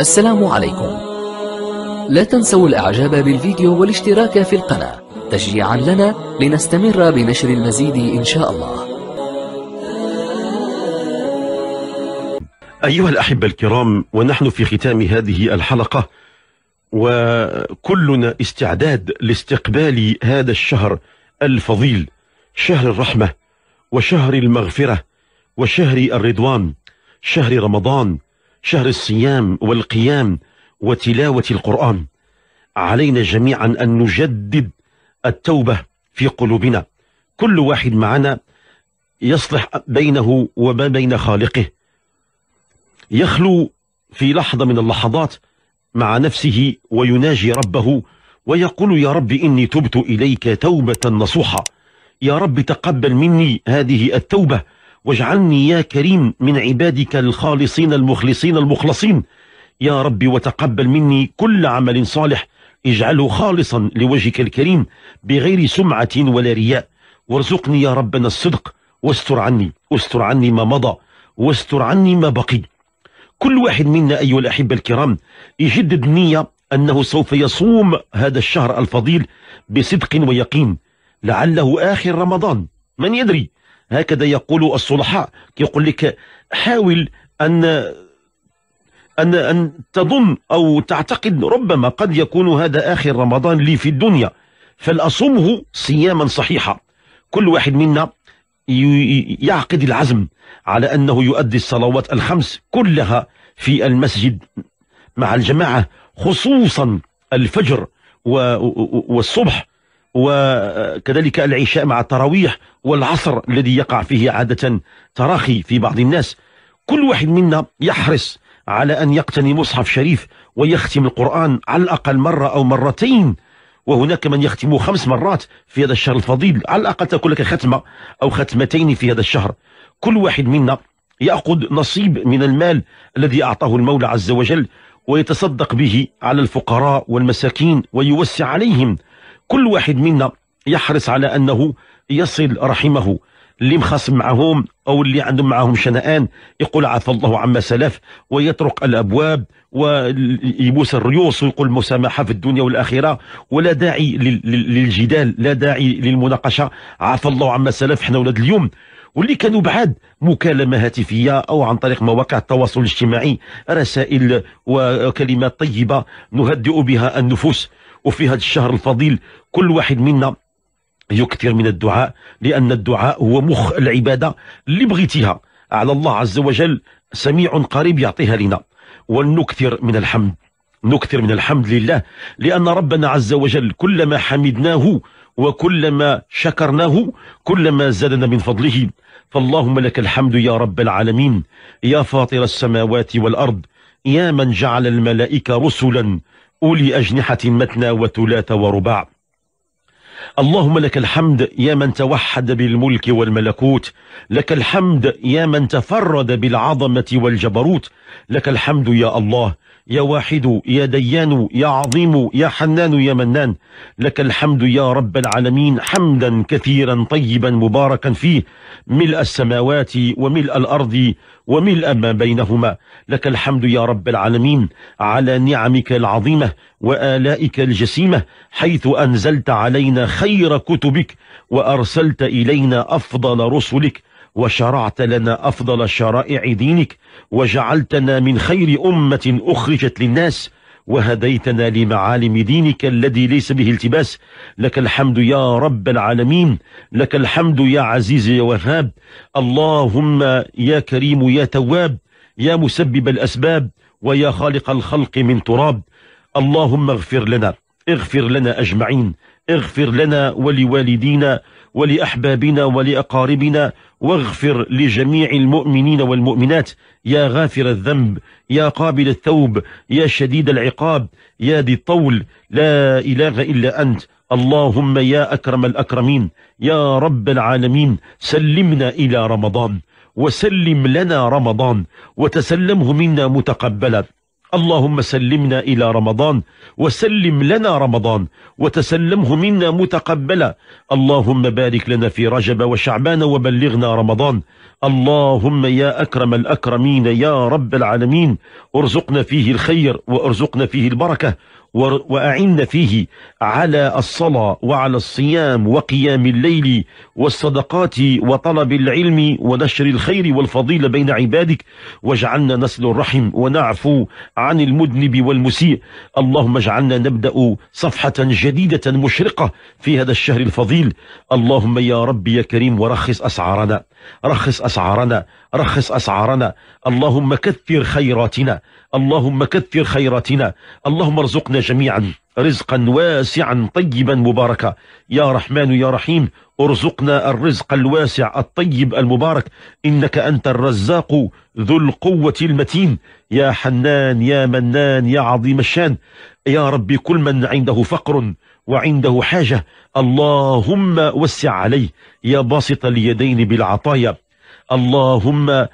السلام عليكم لا تنسوا الاعجاب بالفيديو والاشتراك في القناة تشجيعا لنا لنستمر بنشر المزيد ان شاء الله ايها الاحبة الكرام ونحن في ختام هذه الحلقة وكلنا استعداد لاستقبال هذا الشهر الفضيل شهر الرحمة وشهر المغفرة وشهر الرضوان شهر رمضان شهر الصيام والقيام وتلاوة القرآن علينا جميعا أن نجدد التوبة في قلوبنا كل واحد معنا يصلح بينه وما بين خالقه يخلو في لحظة من اللحظات مع نفسه ويناجي ربه ويقول يا رب إني تبت إليك توبة نصوحة يا رب تقبل مني هذه التوبة واجعلني يا كريم من عبادك الخالصين المخلصين المخلصين يا رب وتقبل مني كل عمل صالح اجعله خالصا لوجهك الكريم بغير سمعة ولا رياء وارزقني يا ربنا الصدق واستر عني واستر عني ما مضى واستر عني ما بقي كل واحد منا أيها الأحبة الكرام يجدد نية أنه سوف يصوم هذا الشهر الفضيل بصدق ويقين لعله آخر رمضان من يدري هكذا يقول الصلحاء يقول لك حاول أن أن أن تظن أو تعتقد ربما قد يكون هذا آخر رمضان لي في الدنيا فلأصمه صياما صحيحا كل واحد منا يعقد العزم على أنه يؤدي الصلوات الخمس كلها في المسجد مع الجماعة خصوصا الفجر والصبح وكذلك العشاء مع التراويح والعصر الذي يقع فيه عادة تراخي في بعض الناس كل واحد منا يحرص على أن يقتني مصحف شريف ويختم القرآن على الأقل مرة أو مرتين وهناك من يختم خمس مرات في هذا الشهر الفضيل على الأقل تكون لك ختمة أو ختمتين في هذا الشهر كل واحد منا يأخذ نصيب من المال الذي أعطاه المولى عز وجل ويتصدق به على الفقراء والمساكين ويوسع عليهم كل واحد منا يحرص على أنه يصل رحمه اللي مخاصم معهم أو اللي عندهم معهم شنآن يقول عفى الله عما سلف ويطرق الأبواب ويبوس الريوس ويقول مسامحة في الدنيا والآخرة ولا داعي للجدال لا داعي للمناقشة عفى الله عما سلف احنا ولاد اليوم واللي كانوا بعد مكالمة هاتفية أو عن طريق مواقع التواصل الاجتماعي رسائل وكلمات طيبة نهدئ بها النفوس وفي هذا الشهر الفضيل كل واحد منا يكثر من الدعاء لأن الدعاء هو مخ العبادة اللي بغيتيها على الله عز وجل سميع قريب يعطيها لنا ولنكثر من الحمد نكثر من الحمد لله لأن ربنا عز وجل كلما حمدناه وكلما شكرناه كلما زادنا من فضله فاللهم لك الحمد يا رب العالمين يا فاطر السماوات والأرض يا من جعل الملائكة رسلا أولي أجنحة متنى وثلاث ورباع اللهم لك الحمد يا من توحد بالملك والملكوت لك الحمد يا من تفرد بالعظمة والجبروت لك الحمد يا الله يا واحد يا ديان يا عظيم يا حنان يا منان لك الحمد يا رب العالمين حمدا كثيرا طيبا مباركا فيه ملء السماوات وملء الأرض وملء ما بينهما لك الحمد يا رب العالمين على نعمك العظيمة وآلائك الجسيمة حيث أنزلت علينا خير كتبك وأرسلت إلينا أفضل رسلك وشرعت لنا أفضل شرائع دينك وجعلتنا من خير أمة أخرجت للناس وهديتنا لمعالم دينك الذي ليس به التباس لك الحمد يا رب العالمين لك الحمد يا عزيز يا وهاب اللهم يا كريم يا تواب يا مسبب الأسباب ويا خالق الخلق من تراب اللهم اغفر لنا اغفر لنا أجمعين اغفر لنا ولوالدينا ولأحبابنا ولأقاربنا واغفر لجميع المؤمنين والمؤمنات يا غافر الذنب يا قابل الثوب يا شديد العقاب يا ذي الطول لا إله إلا أنت اللهم يا أكرم الأكرمين يا رب العالمين سلمنا إلى رمضان وسلم لنا رمضان وتسلمه منا متقبلا اللهم سلمنا إلى رمضان وسلم لنا رمضان وتسلمه منا متقبلا اللهم بارك لنا في رجب وشعبان وبلغنا رمضان اللهم يا أكرم الأكرمين يا رب العالمين ارزقنا فيه الخير وارزقنا فيه البركة وأعن فيه على الصلاة وعلى الصيام وقيام الليل والصدقات وطلب العلم ونشر الخير والفضيلة بين عبادك واجعلنا نسل الرحم ونعفو عن المذنب والمسيء اللهم اجعلنا نبدأ صفحة جديدة مشرقة في هذا الشهر الفضيل اللهم يا ربي يا كريم ورخص أسعارنا رخص أسعارنا رخص أسعارنا اللهم كثر خيراتنا اللهم كثر خيراتنا اللهم ارزقنا جميعا رزقا واسعا طيبا مباركا يا رحمن يا رحيم ارزقنا الرزق الواسع الطيب المبارك إنك أنت الرزاق ذو القوة المتين يا حنان يا منان يا عظيم الشان يا رب كل من عنده فقر وعنده حاجة اللهم وسع عليه يا باسط اليدين بالعطايا اللهم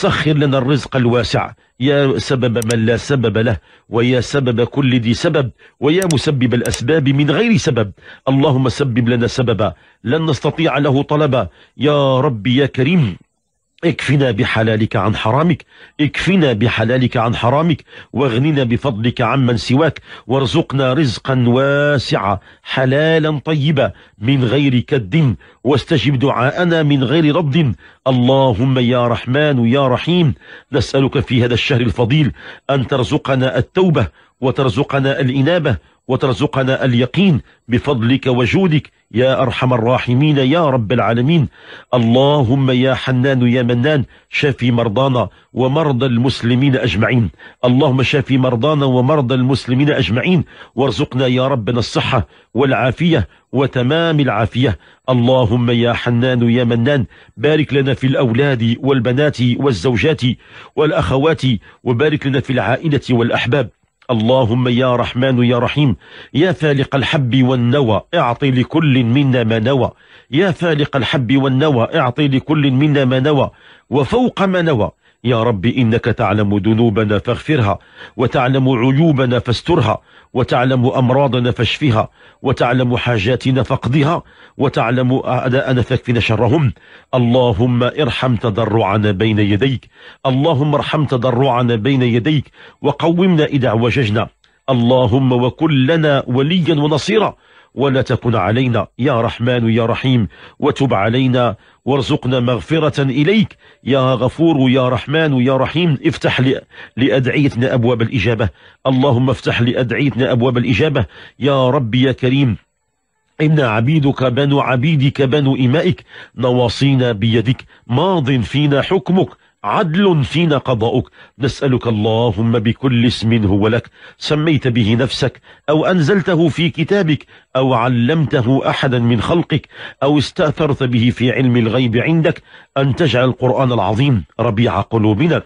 سخر لنا الرزق الواسع يا سبب من لا سبب له ويا سبب كل ذي سبب ويا مسبب الأسباب من غير سبب اللهم سبب لنا سببا لن نستطيع له طلبا يا ربي يا كريم اكفنا بحلالك عن حرامك اكفنا بحلالك عن حرامك واغننا بفضلك عمن سواك وارزقنا رزقا واسعا حلالا طيبا من غير كد واستجب دعاءنا من غير رد اللهم يا رحمن يا رحيم نسألك في هذا الشهر الفضيل أن ترزقنا التوبة وترزقنا الإنابة وترزقنا اليقين بفضلك وجودك يا أرحم الراحمين يا رب العالمين اللهم يا حنان يا منان شافي مرضانا ومرضى المسلمين أجمعين اللهم شافي مرضانا ومرضى المسلمين أجمعين وارزقنا يا ربنا الصحة والعافية وتمام العافية اللهم يا حنان يا منان بارك لنا في الأولاد والبنات والزوجات والأخوات وبارك لنا في العائلة والأحباب اللهم يا رحمن يا رحيم يا فالق الحب والنوى اعطي لكل منا ما نوى يا فالق الحب والنوى اعطي لكل منا ما نوى وفوق ما نوى يا رب إنك تعلم ذنوبنا فاغفرها وتعلم عيوبنا فاسترها وتعلم أمراضنا فاشفها وتعلم حاجاتنا فاقضها وتعلم أعداءنا فاكفنا شرهم اللهم ارحم تضرعنا بين يديك اللهم ارحم تضرعنا بين يديك وقومنا إذا وججنا اللهم وكن لنا وليا ونصيرا ولا تكن علينا يا رحمن يا رحيم وتب علينا وارزقنا مغفرة إليك يا غفور يا رحمن يا رحيم افتح لأدعيتنا أبواب الإجابة اللهم افتح لأدعيتنا أبواب الإجابة يا ربي يا كريم إن عبيدك بنو عبيدك بنو إمائك نواصينا بيدك ماض فينا حكمك عدل فينا قضاؤك نسألك اللهم بكل اسم هو لك سميت به نفسك أو أنزلته في كتابك أو علمته أحدا من خلقك أو استأثرت به في علم الغيب عندك أن تجعل القرآن العظيم ربيع قلوبنا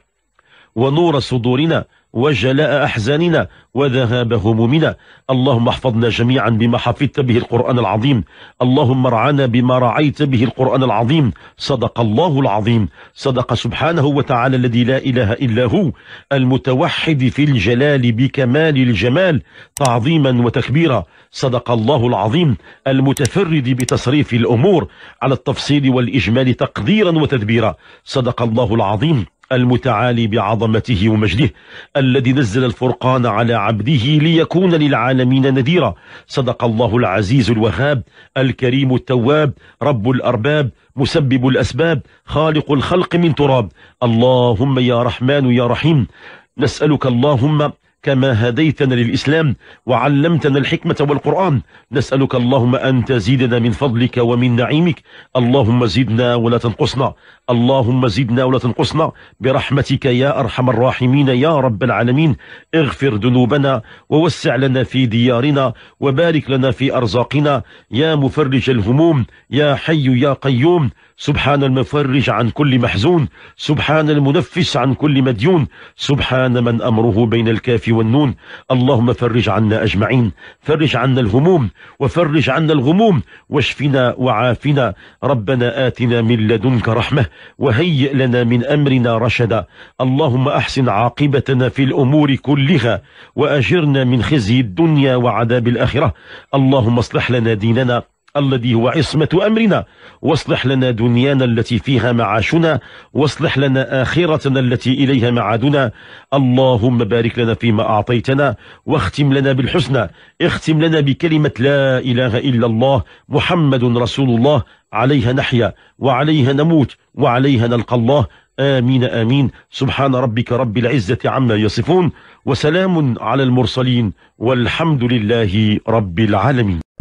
ونور صدورنا وجلاء أحزاننا وذهاب همومنا اللهم احفظنا جميعا بما حفظت به القرآن العظيم اللهم ارعنا بما رعيت به القرآن العظيم صدق الله العظيم صدق سبحانه وتعالى الذي لا إله إلا هو المتوحد في الجلال بكمال الجمال تعظيما وتكبيرا صدق الله العظيم المتفرد بتصريف الأمور على التفصيل والإجمال تقديرا وتدبيرا صدق الله العظيم المتعالي بعظمته ومجده الذي نزل الفرقان على عبده ليكون للعالمين نذيرا صدق الله العزيز الوهاب الكريم التواب رب الأرباب مسبب الأسباب خالق الخلق من تراب اللهم يا رحمن يا رحيم نسألك اللهم كما هديتنا للإسلام وعلمتنا الحكمة والقرآن نسألك اللهم أن تزيدنا من فضلك ومن نعيمك اللهم زدنا ولا تنقصنا اللهم زدنا ولا تنقصنا برحمتك يا أرحم الراحمين يا رب العالمين اغفر ذنوبنا ووسع لنا في ديارنا وبارك لنا في أرزاقنا يا مفرج الهموم يا حي يا قيوم سبحان المفرج عن كل محزون سبحان المنفس عن كل مديون سبحان من أمره بين الكافرين والنون اللهم فرج عنا أجمعين فرج عنا الهموم وفرج عنا الغموم واشفنا وعافنا ربنا آتنا من لدنك رحمة وهيئ لنا من أمرنا رشدا اللهم أحسن عاقبتنا في الأمور كلها وأجرنا من خزي الدنيا وعذاب الآخرة اللهم اصلح لنا ديننا الذي هو عصمة أمرنا واصلح لنا دنيانا التي فيها معاشنا واصلح لنا آخرتنا التي إليها معادنا اللهم بارك لنا فيما أعطيتنا واختم لنا بالحسنى اختم لنا بكلمة لا إله إلا الله محمد رسول الله عليها نحيا وعليها نموت وعليها نلقى الله آمين آمين سبحان ربك رب العزة عما يصفون وسلام على المرسلين والحمد لله رب العالمين